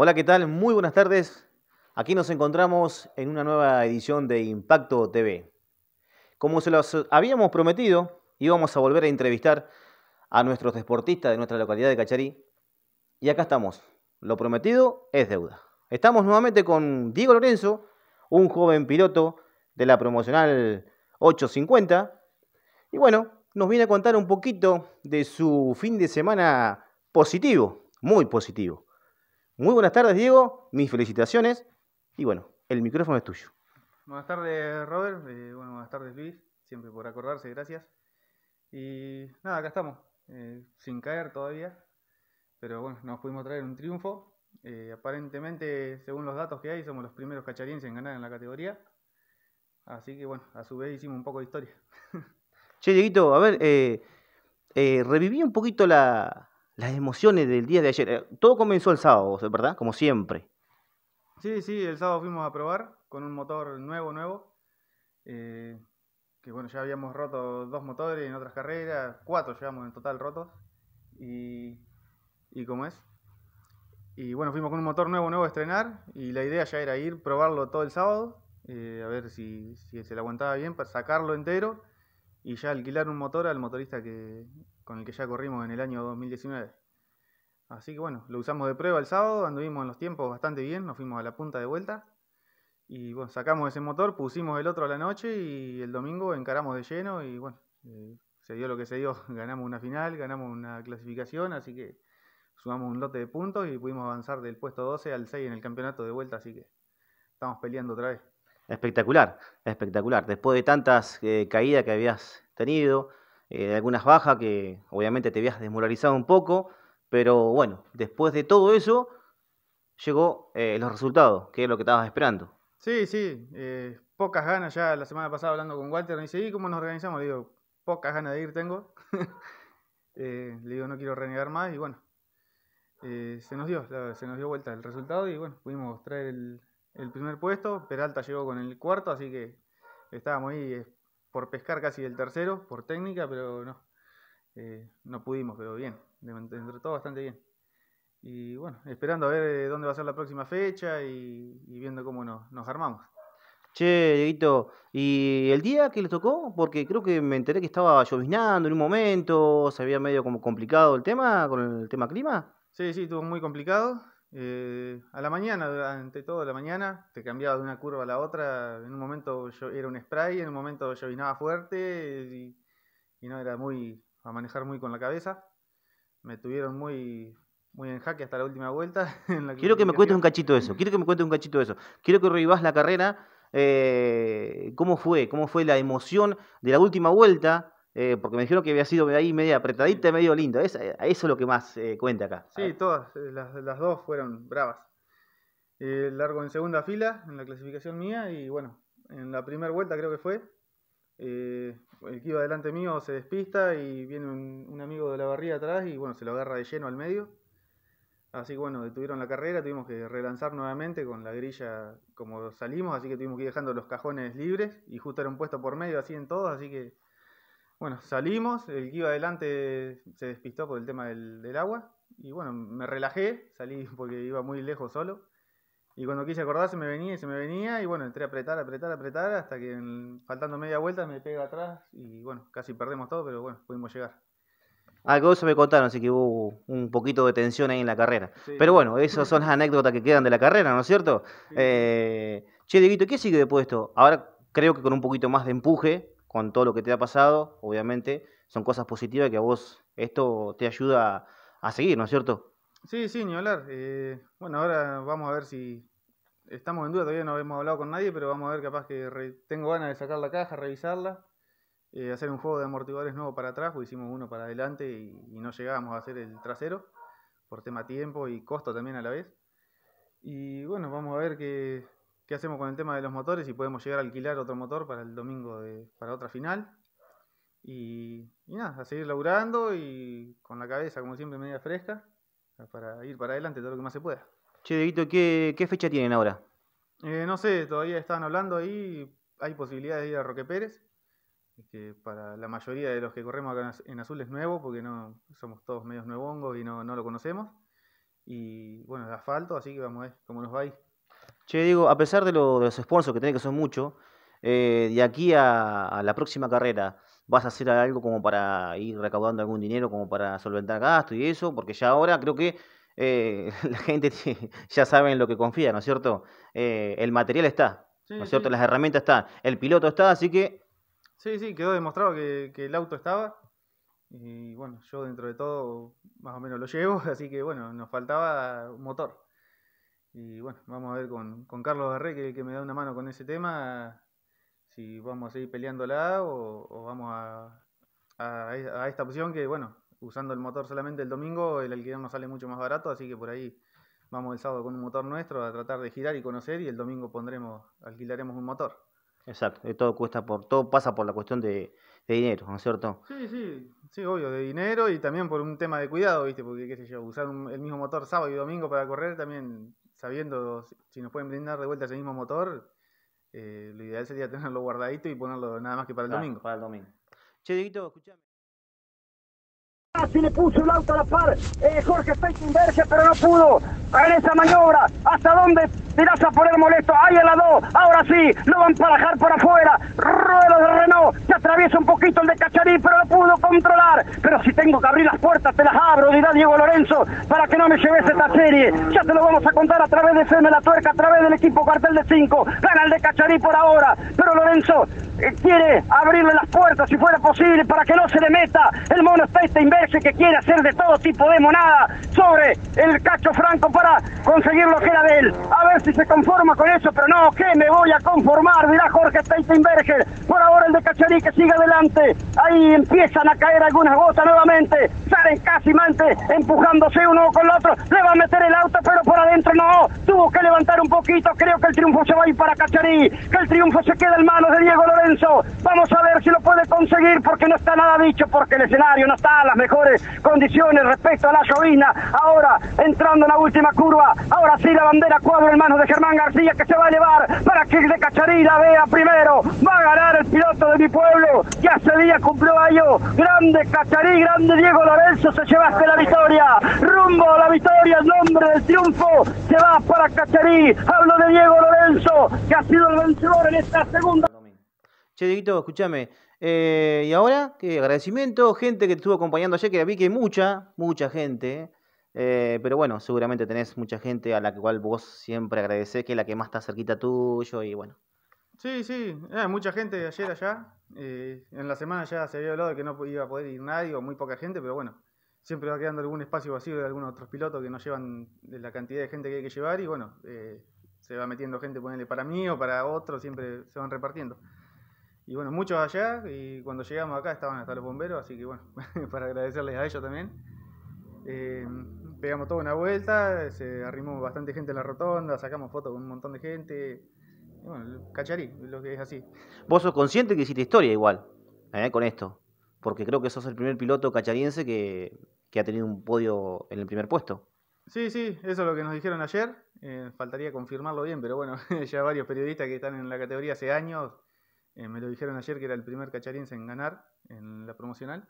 Hola, ¿qué tal? Muy buenas tardes. Aquí nos encontramos en una nueva edición de Impacto TV. Como se los habíamos prometido, íbamos a volver a entrevistar a nuestros deportistas de nuestra localidad de Cacharí. Y acá estamos. Lo prometido es deuda. Estamos nuevamente con Diego Lorenzo, un joven piloto de la promocional 850. Y bueno, nos viene a contar un poquito de su fin de semana positivo, muy positivo. Muy buenas tardes, Diego. Mis felicitaciones. Y bueno, el micrófono es tuyo. Buenas tardes, Robert. Eh, buenas tardes, Luis. Siempre por acordarse, gracias. Y nada, acá estamos. Eh, sin caer todavía. Pero bueno, nos pudimos traer un triunfo. Eh, aparentemente, según los datos que hay, somos los primeros cacharienses en ganar en la categoría. Así que bueno, a su vez hicimos un poco de historia. che, Dieguito, a ver, reviví un poquito la, las emociones del día de ayer. Eh, todo comenzó el sábado, ¿verdad? Como siempre. Sí, sí, el sábado fuimos a probar con un motor nuevo, nuevo. Eh, que bueno, ya habíamos roto dos motores en otras carreras, cuatro llevamos en total rotos. Y, y cómo es. Y bueno, fuimos con un motor nuevo, nuevo a estrenar. Y la idea ya era ir, probarlo todo el sábado, eh, a ver si, si se le aguantaba bien, para sacarlo entero y ya alquilar un motor al motorista que, con el que ya corrimos en el año 2019. Así que bueno, lo usamos de prueba el sábado, anduvimos en los tiempos bastante bien, nos fuimos a la punta de vuelta. Y bueno, sacamos ese motor, pusimos el otro a la noche y el domingo encaramos de lleno y bueno, eh, se dio lo que se dio. Ganamos una final, ganamos una clasificación, así que sumamos un lote de puntos y pudimos avanzar del puesto 12 al 6 en el campeonato de vuelta, así que estamos peleando otra vez espectacular, espectacular. Después de tantas eh, caídas que habías tenido, eh, de algunas bajas que obviamente te habías desmoralizado un poco, pero bueno, después de todo eso llegó eh, los resultados, que es lo que estabas esperando. Sí, sí, pocas ganas ya la semana pasada hablando con Walter, me dice, ¿y cómo nos organizamos? Le digo, pocas ganas de ir tengo. le digo, no quiero renegar más y bueno, se nos dio, se nos dio vuelta el resultado y bueno, pudimos traer el, el primer puesto, Peralta llegó con el cuarto, así que estábamos ahí eh, por pescar casi el tercero, por técnica, pero no, eh, no pudimos, pero bien, entre todo bastante bien. Y bueno, esperando a ver eh, dónde va a ser la próxima fecha y, viendo cómo nos, armamos. Che, Dieguito, ¿y el día que les tocó? Porque creo que me enteré que estaba lloviznando en un momento, se había medio como complicado el tema con el tema clima. Sí, sí, estuvo muy complicado. Eh, a la mañana, durante toda la mañana, te cambiabas de una curva a la otra. En un momento yo era un spray, en un momento yo vinaba fuerte y, no era muy a manejar muy con la cabeza. Me tuvieron muy, muy en jaque hasta la última vuelta. quiero que me cuentes un cachito eso, quiero que me cuentes un cachito eso. Quiero que revivas la carrera. Eh, ¿Cómo fue? ¿Cómo fue la emoción de la última vuelta? Eh, porque me dijeron que había sido ahí media apretadita, y medio lindo. Es, eh, eso es lo que más eh, cuenta acá. Sí, todas, las, dos fueron bravas. largo en segunda fila, en la clasificación mía, y bueno, en la primera vuelta creo que fue. el que iba delante mío se despista y viene un, amigo de la barrilla atrás y bueno, se lo agarra de lleno al medio. Así que bueno, detuvieron la carrera, tuvimos que relanzar nuevamente con la grilla como salimos, así que tuvimos que ir dejando los cajones libres y justo era un puesto por medio así en todos, así que bueno, salimos, el que iba adelante se despistó por el tema del, agua y bueno, me relajé, salí porque iba muy lejos solo y cuando quise acordarse me venía y se me venía y bueno, entré a apretar, apretar, apretar hasta que faltando media vuelta me pega atrás y bueno, casi perdemos todo, pero bueno, pudimos llegar. Algo eso me contaron, así que hubo un poquito de tensión ahí en la carrera. Pero bueno, esas son las anécdotas que quedan de la carrera, ¿no es cierto? Eh, che, Devito, ¿qué sigue después de esto? Ahora creo que con un poquito más de empuje, con todo lo que te ha pasado, obviamente son cosas positivas que a vos esto te ayuda a, seguir, ¿no es cierto? Sí, sí, ni hablar. Eh, bueno, ahora vamos a ver si estamos en duda, todavía no hemos hablado con nadie, pero vamos a ver capaz que tengo ganas de sacar la caja, revisarla, eh, hacer un juego de amortiguadores nuevo para atrás, o hicimos uno para adelante y, no llegábamos a hacer el trasero por tema tiempo y costo también a la vez. Y bueno, vamos a ver qué, qué hacemos con el tema de los motores, y podemos llegar a alquilar otro motor para el domingo, de, para otra final. Y, nada, a seguir laburando y con la cabeza, como siempre, media fresca, para ir para adelante todo lo que más se pueda. Che, Dieguito, ¿qué, fecha tienen ahora? Eh, no sé, todavía estaban hablando ahí, hay posibilidades de ir a Roque Pérez, que para la mayoría de los que corremos acá en Azul es nuevo, porque no somos todos medios nuevongos y no, lo conocemos. Y bueno, el asfalto, así que vamos a ver cómo nos va Che, digo, a pesar de, los sponsors que tenés, que son muchos, eh, de aquí a, la próxima carrera, ¿vas a hacer algo como para ir recaudando algún dinero, como para solventar gastos y eso? Porque ya ahora creo que eh, la gente ya sabe en lo que confía, ¿no es cierto? Eh, el material está, ¿no es cierto? Las herramientas están, el piloto está, así que... Sí, sí, quedó demostrado que el auto estaba. Y bueno, yo dentro de todo más o menos lo llevo, así que bueno, nos faltaba un motor. Y bueno, vamos a ver con, Carlos Garré, que, me da una mano con ese tema, si vamos a seguir peleándola o, o vamos a, esta opción que, bueno, usando el motor solamente el domingo, el alquiler nos sale mucho más barato, así que por ahí vamos el sábado con un motor nuestro a tratar de girar y conocer y el domingo pondremos, alquilaremos un motor. Exacto, todo cuesta por, todo pasa por la cuestión de, de dinero, ¿no es cierto? Sí, sí, sí, obvio, de dinero y también por un tema de cuidado, ¿viste? Porque, qué sé yo, usar el mismo motor sábado y domingo para correr también sabiendo si nos pueden brindar de vuelta ese mismo motor, eh, lo ideal sería tenerlo guardadito y ponerlo nada más que para el domingo. Para el domingo. Che, escuchame si le puso el auto a la par eh, Jorge Feitenberger, pero no pudo. En esa maniobra, ¿hasta dónde te vas a poner molesto? Ahí en la ahora sí, lo van para dejar por afuera. Rueda de Renault, se atraviesa un poquito el de Cacharí, pero lo pudo controlar. Pero si tengo que abrir las puertas, te las abro, dirá Diego Lorenzo, para que no me lleves esta serie. Ya te lo vamos a contar a través de FM La Tuerca, a través del equipo cuartel de 5. Gana el de Cacharí por ahora, pero Lorenzo eh, quiere abrirle las puertas si fuera posible para que no se le meta el mono este, este que quiere hacer de todo tipo de monada sobre el cacho franco para conseguir lo que era de él. A ver si se conforma con eso, pero no, que me voy a conformar, dirá Jorge Steinberger. Por ahora el de Cacharí que sigue adelante. Ahí empiezan a caer algunas gotas nuevamente. Salen casi mante empujándose uno con el otro. Le va a meter el auto, pero por adentro no. Tuvo que levantar un poco Creo que el triunfo se va a ir para Cacharí. Que el triunfo se queda en manos de Diego Lorenzo. Vamos a ver si lo puede conseguir porque no está nada dicho, porque el escenario no está a las mejores condiciones respecto a la llovina. Ahora entrando en la última curva. Ahora sí la bandera cuadra en manos de Germán García que se va a elevar para que de Cacharí la vea primero. Va a ganar el piloto de mi pueblo. Ya hace día cumplió año. Grande Cacharí, grande Diego Lorenzo. Se llevaste la victoria. Rumbo a la victoria. El nombre del triunfo se va para Cacharí. Hablo de Diego Lorenzo, que ha sido el vencedor en esta segunda. Che, Dieguito, escúchame. Eh, y ahora, ¿Qué? agradecimiento, gente que estuvo acompañando ayer, que vi que hay mucha, mucha gente. Eh, pero bueno, seguramente tenés mucha gente a la cual vos siempre agradeces que es la que más está cerquita tuyo y bueno. Sí, sí, eh, mucha gente ayer allá. en la semana ya se había hablado de que no iba a poder ir nadie o muy poca gente, pero bueno, siempre va quedando algún espacio vacío de algunos otros pilotos que no llevan la cantidad de gente que hay que llevar y bueno, eh, se va metiendo gente, ponerle para mí o para otro, siempre se van repartiendo. Y bueno, muchos allá, y cuando llegamos acá estaban hasta los bomberos, así que bueno, para agradecerles a ellos también. Eh, pegamos toda una vuelta, se arrimó bastante gente en la rotonda, sacamos fotos con un montón de gente. Y bueno, cacharí, lo que es así. Vos sos consciente que hiciste historia igual, eh, con esto, porque creo que sos el primer piloto cachariense que, que ha tenido un podio en el primer puesto. Sí, sí, eso es lo que nos dijeron ayer. Eh, faltaría confirmarlo bien, pero bueno, ya varios periodistas que están en la categoría hace años eh, me lo dijeron ayer que era el primer cacharín en ganar en la promocional.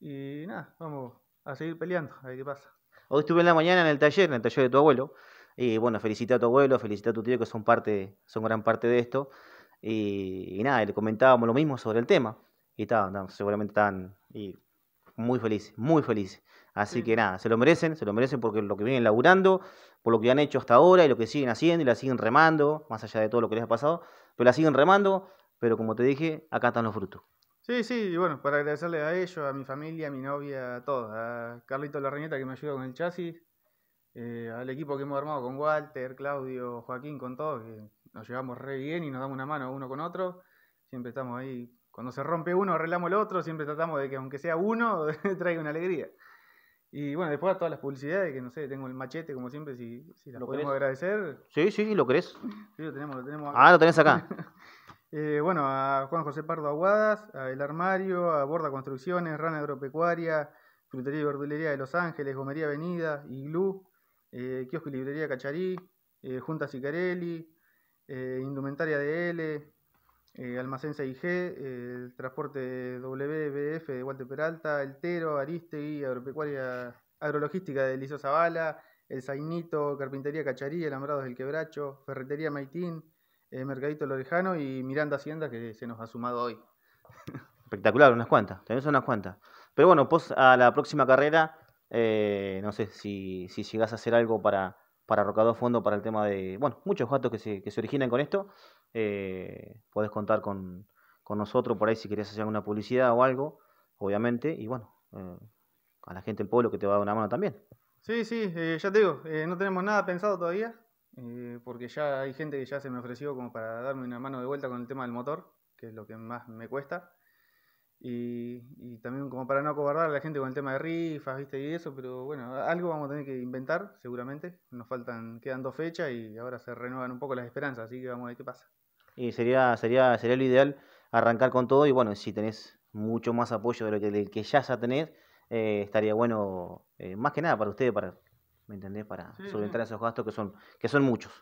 Y nada, vamos a seguir peleando, a ver qué pasa. Hoy estuve en la mañana en el taller, en el taller de tu abuelo. Y bueno, felicita a tu abuelo, felicita a tu tío que son parte, son gran parte de esto. Y, nada, le comentábamos lo mismo sobre el tema. Y está seguramente están y muy feliz muy feliz Así que nada, se lo merecen, se lo merecen porque lo que vienen laburando, por lo que han hecho hasta ahora y lo que siguen haciendo y la siguen remando, más allá de todo lo que les ha pasado, pero la siguen remando, pero como te dije, acá están los frutos. Sí, sí, y bueno, para agradecerle a ellos, a mi familia, a mi novia, a todos, a Carlito reñeta que me ayuda con el chasis, eh, al equipo que hemos armado con Walter, Claudio, Joaquín, con todos, que nos llevamos re bien y nos damos una mano uno con otro, siempre estamos ahí cuando se rompe uno, arreglamos el otro, siempre tratamos de que aunque sea uno, traiga una alegría. Y bueno, después a todas las publicidades, que no sé, tengo el machete como siempre, si, si las podemos agradecer. Sí, sí, lo crees Sí, lo tenemos, lo tenemos acá. Ah, lo tenés acá. Eh, bueno, a Juan José Pardo Aguadas, a El Armario, a Borda Construcciones, Rana Agropecuaria, Frutería y Verdulería de Los Ángeles, Gomería Avenida, Iglú, eh, Kiosco y Librería Cacharí, eh, Junta Sicarelli, eh, Indumentaria de L, eh, almacén 6G, el transporte WBF de Walter Peralta, el Tero, y Agropecuaria, Agrologística de Lizo Zavala, el Zainito, Carpintería Cacharía, Alambrados del Quebracho, Ferretería Maitín, eh, Mercadito Lorejano y Miranda Hacienda que se nos ha sumado hoy. Espectacular, unas cuantas, son unas cuantas. Pero bueno, pues a la próxima carrera, eh, no sé si, si a hacer algo para, para Rocado Fondo, para el tema de, bueno, muchos gastos que se, que se originan con esto eh, podés contar con, nosotros por ahí si querías hacer alguna publicidad o algo, obviamente, y bueno, eh, a la gente del pueblo que te va a dar una mano también. Sí, sí, eh, ya te digo, eh, no tenemos nada pensado todavía, porque ya hay gente que ya se me ofreció como para darme una mano de vuelta con el tema del motor, que es lo que más me cuesta. Y, también como para no acobardar a la gente con el tema de rifas, viste, y eso, pero bueno, algo vamos a tener que inventar, seguramente. Nos faltan, quedan dos fechas y ahora se renuevan un poco las esperanzas, así que vamos a ver qué pasa y sería, sería, sería lo ideal arrancar con todo y bueno, si tenés mucho más apoyo de lo que, ya, ya tenés, eh, estaría bueno, eh, más que nada para ustedes, para, ¿me entendés? Para solventar esos gastos que son, que son muchos.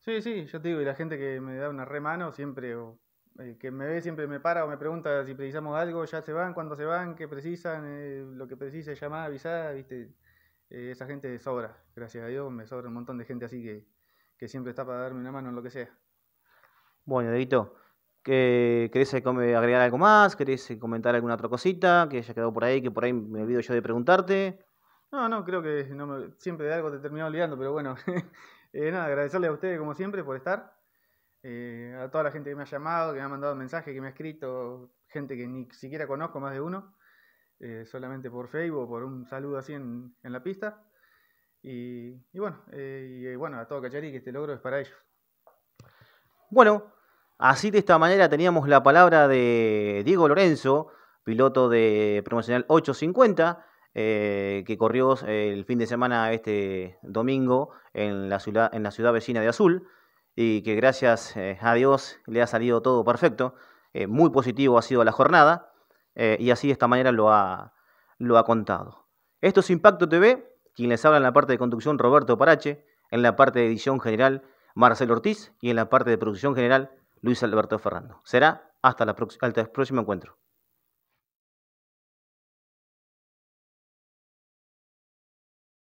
Sí, sí, yo te digo, y la gente que me da una mano siempre, o eh, que me ve siempre me para o me pregunta si precisamos algo, ya se van, cuándo se van, qué precisan, lo que precisa, llamar, avisada viste, esa gente sobra, gracias a Dios, me sobra un montón de gente así que, que siempre está para darme una mano en lo que sea. Bueno, Edito, ¿querés agregar algo más? ¿Querés comentar alguna otra cosita que haya quedado por ahí, que por ahí me olvido yo de preguntarte? No, no, creo que siempre de algo te he olvidando, pero bueno, eh, nada, agradecerle a ustedes como siempre por estar, eh, a toda la gente que me ha llamado, que me ha mandado mensajes, que me ha escrito, gente que ni siquiera conozco, más de uno, eh, solamente por Facebook, por un saludo así en, la pista. Y, bueno, y bueno, a todo Cacharí que este logro es para ellos. Bueno, así de esta manera teníamos la palabra de Diego Lorenzo, piloto de Promocional 850, eh, que corrió eh, el fin de semana este domingo en la ciudad, vecina de Azul, y que gracias eh, a Dios le ha salido todo perfecto. muy positivo ha sido la jornada, y así de esta manera lo ha, lo ha contado. Esto es Impacto TV, quien les habla en la parte de conducción Roberto Parache, en la parte de edición general Marcelo Ortiz y en la parte de producción general Luis Alberto Ferrando. Será hasta, la hasta el próximo encuentro.